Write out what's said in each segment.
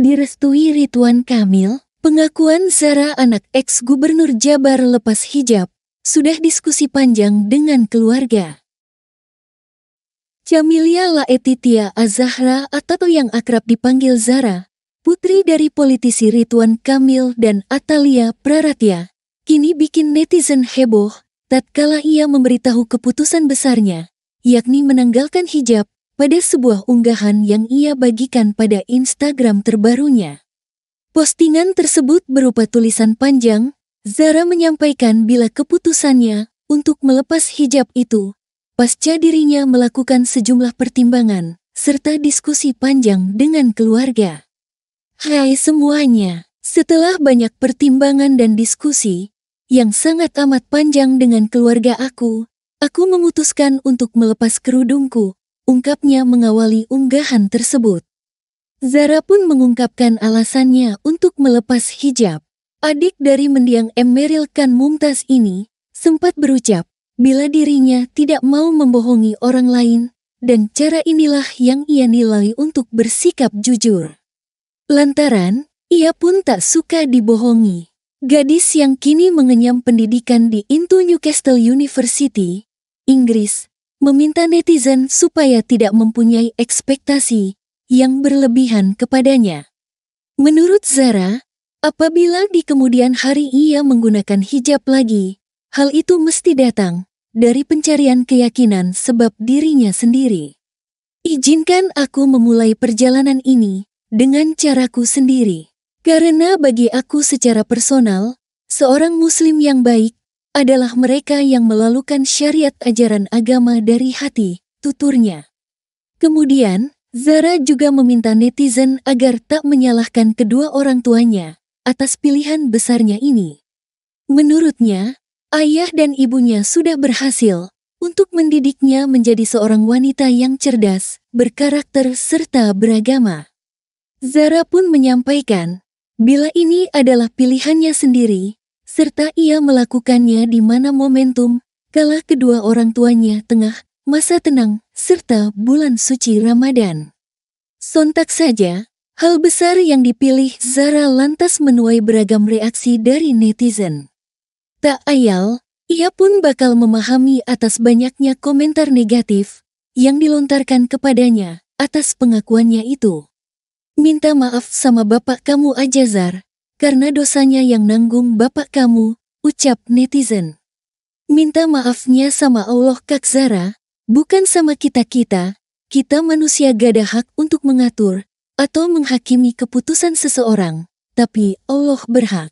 Direstui Rituan Kamil, pengakuan Zara anak ex-gubernur Jabar lepas hijab, sudah diskusi panjang dengan keluarga. Camilia Laetitia Azahra atau yang akrab dipanggil Zara, putri dari politisi Rituan Kamil dan Atalia Praratya, kini bikin netizen heboh tatkala ia memberitahu keputusan besarnya, yakni menanggalkan hijab pada sebuah unggahan yang ia bagikan pada Instagram terbarunya. Postingan tersebut berupa tulisan panjang, Zara menyampaikan bila keputusannya untuk melepas hijab itu pasca dirinya melakukan sejumlah pertimbangan serta diskusi panjang dengan keluarga. Hai semuanya, setelah banyak pertimbangan dan diskusi yang sangat amat panjang dengan keluarga aku, aku memutuskan untuk melepas kerudungku ungkapnya mengawali unggahan tersebut. Zara pun mengungkapkan alasannya untuk melepas hijab. Adik dari mendiang Emeril Khan Mumtaz ini sempat berucap bila dirinya tidak mau membohongi orang lain dan cara inilah yang ia nilai untuk bersikap jujur. Lantaran, ia pun tak suka dibohongi. Gadis yang kini mengenyam pendidikan di Into Newcastle University, Inggris, meminta netizen supaya tidak mempunyai ekspektasi yang berlebihan kepadanya. Menurut Zara, apabila di kemudian hari ia menggunakan hijab lagi, hal itu mesti datang dari pencarian keyakinan sebab dirinya sendiri. Izinkan aku memulai perjalanan ini dengan caraku sendiri. Karena bagi aku secara personal, seorang muslim yang baik adalah mereka yang melalukan syariat ajaran agama dari hati, tuturnya. Kemudian, Zara juga meminta netizen agar tak menyalahkan kedua orang tuanya atas pilihan besarnya ini. Menurutnya, ayah dan ibunya sudah berhasil untuk mendidiknya menjadi seorang wanita yang cerdas, berkarakter, serta beragama. Zara pun menyampaikan, bila ini adalah pilihannya sendiri, serta ia melakukannya di mana momentum, kalah kedua orang tuanya tengah masa tenang, serta bulan suci Ramadan. Sontak saja, hal besar yang dipilih Zara lantas menuai beragam reaksi dari netizen. Tak ayal, ia pun bakal memahami atas banyaknya komentar negatif yang dilontarkan kepadanya atas pengakuannya itu. Minta maaf sama bapak kamu aja Zara karena dosanya yang nanggung bapak kamu, ucap netizen. Minta maafnya sama Allah Kak Zara, bukan sama kita-kita, kita manusia gada hak untuk mengatur atau menghakimi keputusan seseorang, tapi Allah berhak.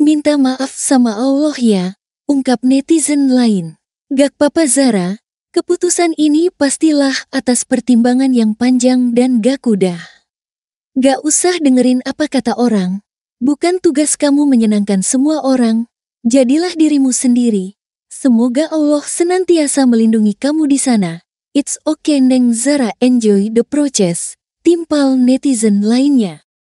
Minta maaf sama Allah ya, ungkap netizen lain. Gak papa Zara, keputusan ini pastilah atas pertimbangan yang panjang dan gak kuda. Gak usah dengerin apa kata orang, Bukan tugas kamu menyenangkan semua orang, jadilah dirimu sendiri. Semoga Allah senantiasa melindungi kamu di sana. It's okay Neng Zara enjoy the process. Timpal netizen lainnya.